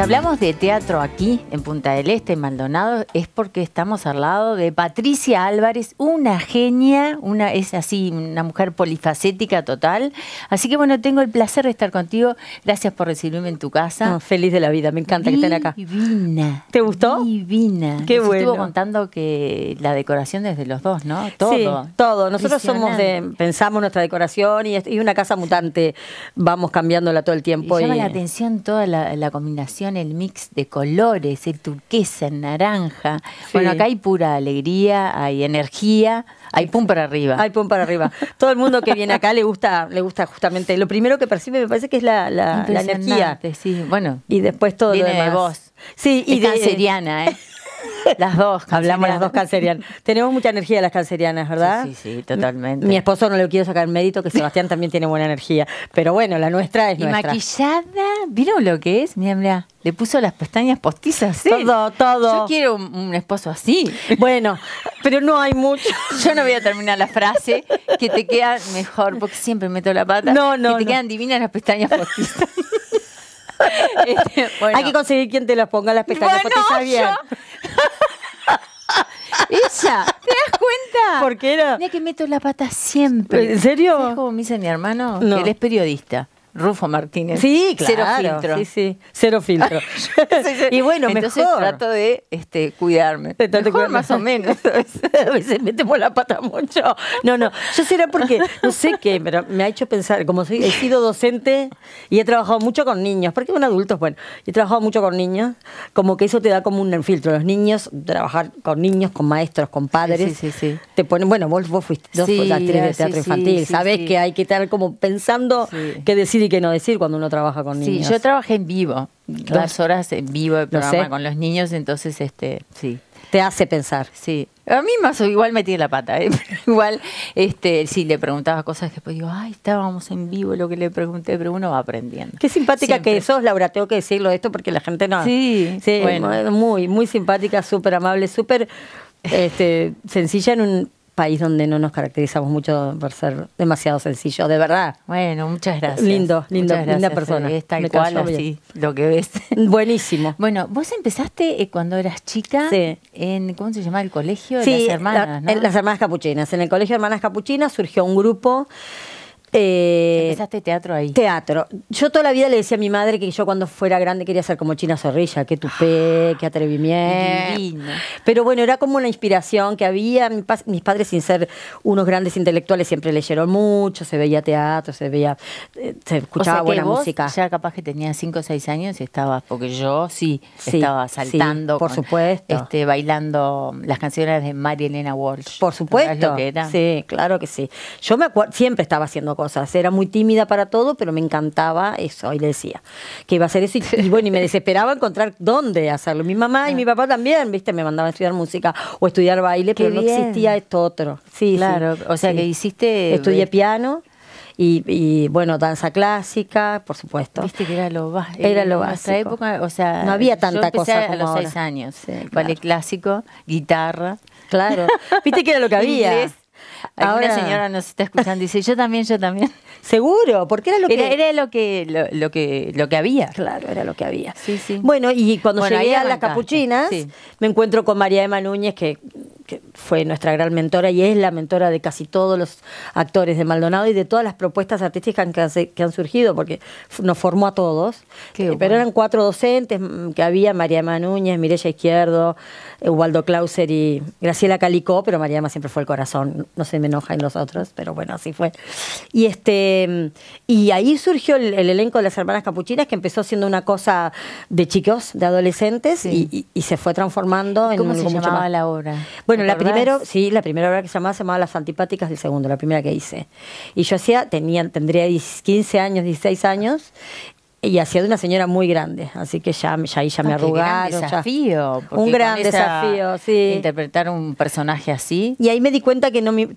Si hablamos de teatro aquí, en Punta del Este, en Maldonado, es porque estamos al lado de Patricia Álvarez, una genia, una, es así, una mujer polifacética total. Así que bueno, tengo el placer de estar contigo. Gracias por recibirme en tu casa. Ah, feliz de la vida, me encanta que estén acá. Divina. ¿Te gustó? Divina. Qué bueno. Estuvo contando que la decoración desde los dos, ¿no? Todo. todo. Nosotros somos de, pensamos nuestra decoración y, una casa mutante. Vamos cambiándola todo el tiempo. Y llama la atención toda la combinación el mix de colores, el turquesa, el naranja. Bueno, acá hay pura alegría, hay energía, hay pum para arriba. Hay pum para arriba. Todo el mundo que viene acá le gusta, le gusta justamente. Lo primero que percibe me parece que es la, la, energía. Sí, bueno. Y después todo viene lo de Sí, y de, canceriana, ¿eh? Las dos, hablamos las dos cancerianas. Tenemos mucha energía las cancerianas, ¿verdad? Sí, sí, totalmente. Mi esposo no le quiero sacar mérito, que Sebastián también tiene buena energía. Pero bueno, la nuestra es y maquillada, ¿vieron lo que es? Mira, mira, le puso las pestañas postizas. Todo, todo. Yo quiero un, esposo así. Bueno, pero no hay mucho. Yo no voy a terminar la frase, que te queda mejor, porque siempre meto la pata. No, no. Que te quedan divinas las pestañas postizas. Este, hay que conseguir quien te las ponga las pestañas postizas bien. Porque era. Mira que meto la pata siempre. ¿En serio? como como me dice mi hermano? No. él es periodista. Rufo Martínez. Sí, claro. Cero filtro. Sí, sí. Cero filtro. y bueno, Entonces trato de este, cuidarme. mejor, más o menos. a veces metemos la pata mucho. No, no. Yo será porque, no sé qué, pero me ha hecho pensar, como he sido docente y he trabajado mucho con niños, porque con adultos, bueno, he trabajado mucho con niños, como que eso te da como un filtro. Los niños, trabajar con niños, con maestros, con padres, sí, sí, sí, te ponen, bueno, vos, fuiste dos, o de eh, teatro infantil, sabes que hay que estar como pensando que decir que y no decir cuando uno trabaja con niños. Sí, yo trabajé en vivo, las dos horas en vivo de programa con los niños, entonces, este, sí. Te hace pensar. Sí. A mí más o igual metí la pata, ¿eh? igual, este, sí, le preguntaba cosas que después digo, ay, estábamos en vivo lo que le pregunté, pero uno va aprendiendo. Qué simpática que sos, Laura, tengo que decirlo esto porque la gente no. Sí, sí bueno. muy, muy simpática, súper amable, súper este, sencilla en un país donde no nos caracterizamos mucho por ser demasiado sencillos, de verdad. Bueno, muchas gracias. Lindo, lindo, linda persona. Es tal cual, lo que ves. Buenísimo. Bueno, vos empezaste eh, cuando eras chica en, ¿cómo se llama el colegio? Sí, las hermanas, en las hermanas capuchinas. En el colegio Hermanas Capuchinas surgió un grupo eh, Empezaste teatro ahí. Teatro. Yo toda la vida le decía a mi madre que yo cuando fuera grande quería ser como China Zorrilla, qué tupé, ah, qué atrevimiento. Pero bueno, era como una inspiración que había. Mis padres, sin ser unos grandes intelectuales, siempre leyeron mucho, se veía teatro, se veía, eh, se escuchaba buena música. Ya capaz que tenía 5 o 6 años y estaba porque yo sí, estaba saltando. por supuesto. Este, bailando las canciones de María Elena Walsh. Por supuesto. que Sí, claro que sí. Yo me siempre estaba haciendo cosas. Era muy tímida para todo, pero me encantaba eso. Y le decía que iba a hacer eso. Y, bueno, y me desesperaba encontrar dónde hacerlo. Mi mamá y mi papá también, ¿viste? Me mandaban a estudiar música o estudiar baile, pero no existía esto otro. Sí, claro. o sea, que hiciste. Estudié piano. Y, bueno, danza clásica, por supuesto. Viste que era lo, básico. Eh, era lo básico. En época, o sea, no había tanta cosa como a los seis años. Sí, clásico, guitarra. Claro. Viste que era lo que había. Alguna Ahora, señora nos está escuchando y dice, yo también, yo también. Seguro, porque era lo que... Era lo que, lo, que, lo que había. Claro, era lo que había. Sí, sí. Bueno, y cuando llegué a Las Capuchinas, me encuentro con María Ema Núñez, que fue nuestra gran mentora y es la mentora de casi todos los actores de Maldonado y de todas las propuestas artísticas que, han surgido, porque nos formó a todos. Eh, pero eran cuatro docentes mm, que había, María Ema Núñez, Mirella Izquierdo, Waldo Clauser y Graciela Calicó, pero María siempre fue el corazón, no se me enoja en los otros, pero bueno, así fue. Y, este, y ahí surgió el, elenco de las hermanas capuchinas, que empezó siendo una cosa de chicos, de adolescentes, y, se fue transformando en ¿Cómo se llamaba la obra? Bueno, la primera, sí, la primera obra que se llamaba se llamaba Las Antipáticas del Segundo, la primera que hice. Y yo hacía, tenía, tendría 15 años, 16 años, y hacía de una señora muy grande, así que ya, ya ahí ya me arrugaron. Un gran desafío. Un gran desafío, sí. Interpretar un personaje así. Y ahí me di cuenta que no me,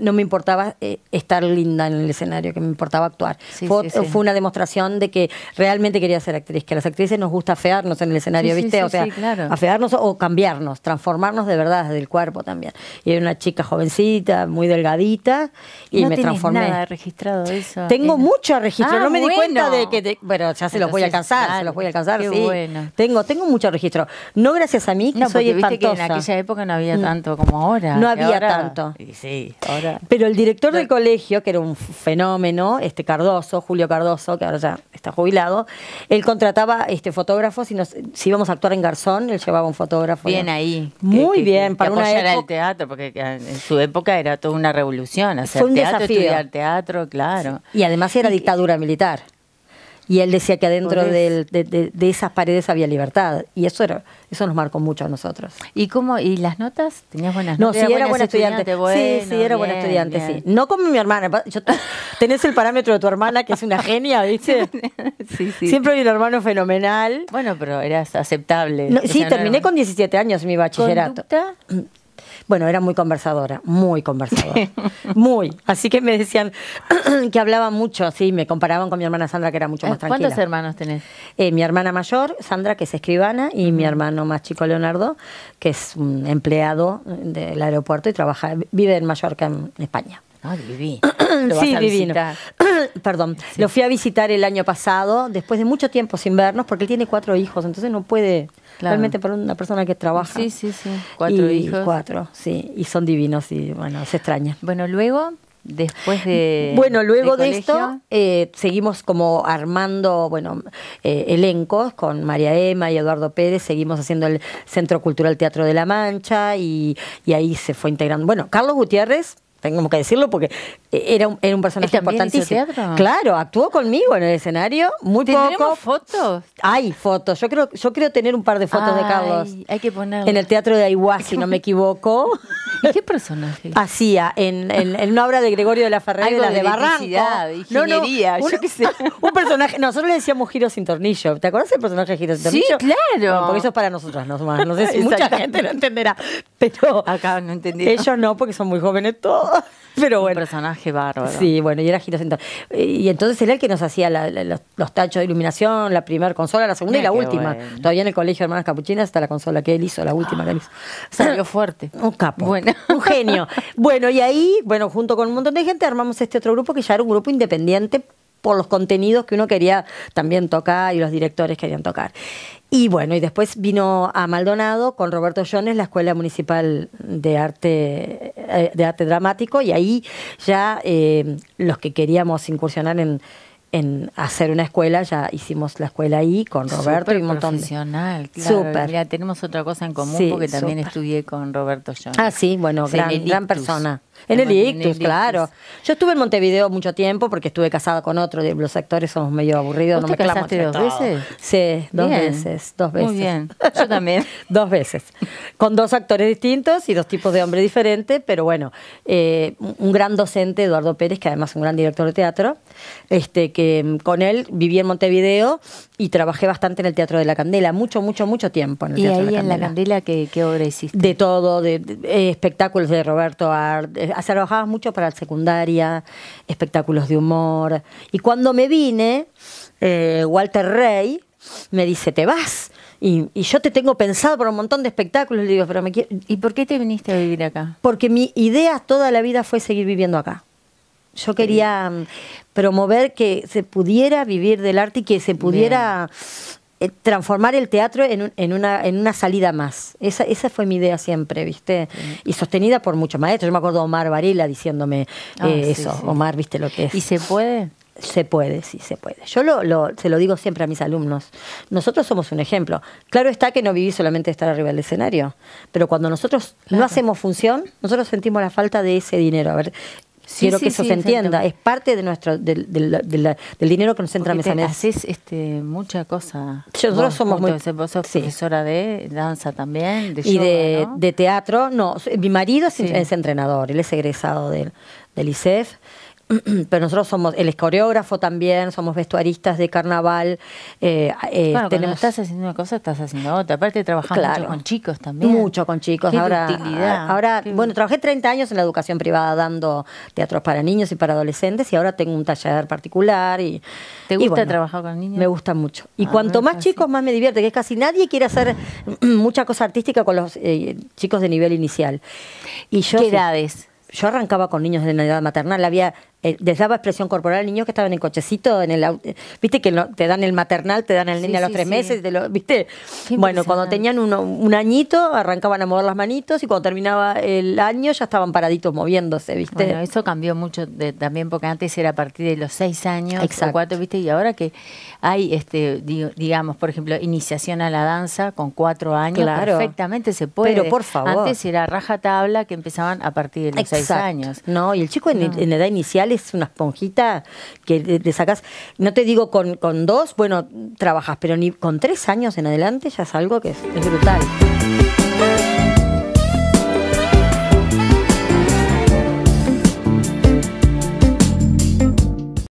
no, me importaba eh, estar linda en el escenario, que me importaba actuar. fue, eh, fue una demostración de que realmente quería ser actriz, que a las actrices nos gusta afearnos en el escenario, ¿viste? o sea, claro. afearnos o cambiarnos, transformarnos de verdad desde el cuerpo también. Y era una chica jovencita, muy delgadita, y me transformé. nada registrado eso. Tengo mucho registro. Ah, no me di cuenta de que... De, pero ya se los voy a alcanzar, se los voy a alcanzar, sí. bueno. Tengo, tengo mucho registro. No gracias a mí, que no, soy en aquella época no había mm. tanto como ahora. No había tanto. sí, ahora. Pero el director del colegio, que era un fenómeno, este Cardoso, Julio Cardoso, que ahora ya está jubilado, él contrataba este, fotógrafos y nos, si íbamos a actuar en Garzón, él llevaba un fotógrafo. Bien ahí. Muy bien, para una época. el teatro, porque eh, en su época era toda una revolución, hacer Fue un teatro, desafío. estudiar teatro, claro. Y además era dictadura militar y él decía que adentro de, esas paredes había libertad. Y eso era, eso nos marcó mucho a nosotros. ¿Y cómo? ¿Y las notas? ¿Tenías buenas notas? No, sí, era, buena estudiante. sí, sí, era buen estudiante, sí. No como mi hermana. Yo tenés el parámetro de tu hermana, que es una genia, ¿viste? Siempre vi un hermano fenomenal. Bueno, pero eras aceptable. sí, terminé con 17 años mi bachillerato. Bueno, era muy conversadora, muy conversadora, muy. Así que me decían que hablaba mucho, así me comparaban con mi hermana Sandra, que era mucho ah, más tranquila. ¿Cuántos hermanos tenés? Eh, mi hermana mayor, Sandra, que es escribana, y mi hermano más chico, Leonardo, que es un empleado del aeropuerto y trabaja, vive en Mallorca, en España. Ay, viví. Lo sí, divino. Perdón, lo fui a visitar el año pasado, después de mucho tiempo sin vernos, porque él tiene cuatro hijos, entonces no puede Realmente para una persona que trabaja. Sí, sí, sí. Cuatro y hijos. Cuatro, sí. Y son divinos y bueno, se extraña. Bueno, luego después de bueno luego de, esto eh, seguimos como armando bueno eh, elencos con María Emma y Eduardo Pérez seguimos haciendo el Centro Cultural Teatro de la Mancha y, y ahí se fue integrando bueno Carlos Gutiérrez tengo que decirlo porque eh, era un, era un personaje ¿Este importantísimo. Claro, actuó conmigo en el escenario, muy poco. fotos? Hay fotos. Yo creo, yo creo tener un par de fotos de Carlos. Hay que ponerlo En el teatro de Aiguá, si no me equivoco. ¿Y qué personaje? Hacía en, en, una obra de Gregorio de la Ferrera, y la de, de Barranco. no, no, un, yo qué sé. Un personaje, nosotros le decíamos giro sin tornillo. ¿Te acuerdas del personaje de giro sin tornillo? Sí, claro. porque eso es para nosotros no, no sé si mucha gente lo entenderá. Pero Acá no entendí. Ellos no, porque son muy jóvenes todos. Pero bueno. Un personaje bárbaro. Sí, bueno, y era Y entonces era el que nos hacía los, tachos de iluminación, la primera consola, la segunda y la última. Todavía en el colegio Hermanas Capuchinas está la consola que él hizo, la última que él hizo. Salió fuerte. Un capo. Bueno. Un genio. bueno, y ahí, bueno, junto con un montón de gente armamos este otro grupo que ya era un grupo independiente por los contenidos que uno quería también tocar y los directores querían tocar. Y bueno, y después vino a Maldonado con Roberto Jones, la Escuela Municipal de Arte, eh, de Arte Dramático, y ahí ya eh, los que queríamos incursionar en, hacer una escuela, ya hicimos la escuela ahí con Roberto y un montón profesional, Claro, tenemos otra cosa en común porque también estudié con Roberto Jones. Ah, sí, bueno, gran, gran persona. En el, Ictus, claro. Yo estuve en Montevideo mucho tiempo porque estuve casada con otro. Los actores somos medio aburridos. no casaste dos veces? Sí, dos veces. Dos veces. Muy bien. Yo también. dos veces. Con dos actores distintos y dos tipos de hombres diferentes. pero bueno, eh, un gran docente, Eduardo Pérez, que además es un gran director de teatro, este, que mm, con él viví en Montevideo y trabajé bastante en el Teatro de la Candela, mucho, mucho, mucho tiempo en el Teatro de la ¿Y en la Candela ¿qué, obra hiciste? De todo, de, eh, espectáculos de Roberto Art, eh, eh, trabajabas mucho para la secundaria, espectáculos de humor. Y cuando me vine, eh, Walter Rey me dice, te vas. Y, yo te tengo pensado por un montón de espectáculos. Le digo, pero me ¿Y por qué te viniste a vivir acá? Porque mi idea toda la vida fue seguir viviendo acá. Yo quería mm, promover que se pudiera vivir del arte y que se pudiera eh, transformar el teatro en, en, una, en una salida más. Esa, esa fue mi idea siempre, ¿viste? Y sostenida por muchos maestros. Yo me acuerdo Omar Varela diciéndome ah, eh, eso. Omar, ¿viste lo que es? ¿Y se puede? Se puede, sí, se puede. Yo lo, se lo digo siempre a mis alumnos. Nosotros somos un ejemplo. Claro está que no viví solamente estar arriba del escenario, pero cuando nosotros no hacemos función, nosotros sentimos la falta de ese dinero. A ver, Quiero que eso se entienda. Es parte de nuestro, del, dinero que nos entra mes a mes. haces este, mucha cosa. Yo, somos muy... profesora de danza también, de Y de, teatro, no. Mi marido es, entrenador, él es egresado del, del pero nosotros somos, el es coreógrafo también, somos vestuaristas de carnaval. Eh, eh, estás haciendo una cosa, estás haciendo otra. Aparte, de mucho con chicos también. Mucho con chicos. ahora, ahora bueno, trabajé 30 años en la educación privada dando teatros para niños y para adolescentes y ahora tengo un taller particular. Y, ¿Te gusta trabajar con niños? Me gusta mucho. Y ah, cuanto más chicos, más me divierte, que es casi nadie quiere hacer mucha cosa artística con los eh, chicos de nivel inicial. ¿Qué edades? Yo arrancaba con niños de la edad maternal, había eh, les daba expresión corporal a niños que estaban en cochecito, en el eh, viste que te dan el maternal, te dan el niño a los tres meses, viste. bueno, cuando tenían un añito arrancaban a mover las manitos y cuando terminaba el año ya estaban paraditos moviéndose, viste. Bueno, eso cambió mucho también porque antes era a partir de los seis años, Exacto. cuatro, viste, y ahora que hay, este, digamos, por ejemplo, iniciación a la danza con cuatro años, perfectamente se puede. Pero por favor. Antes era raja tabla que empezaban a partir de los seis años. No, y el chico en edad inicial es una esponjita que te sacas, no te digo con, dos, bueno, trabajas, pero ni con tres años en adelante ya es algo que es brutal.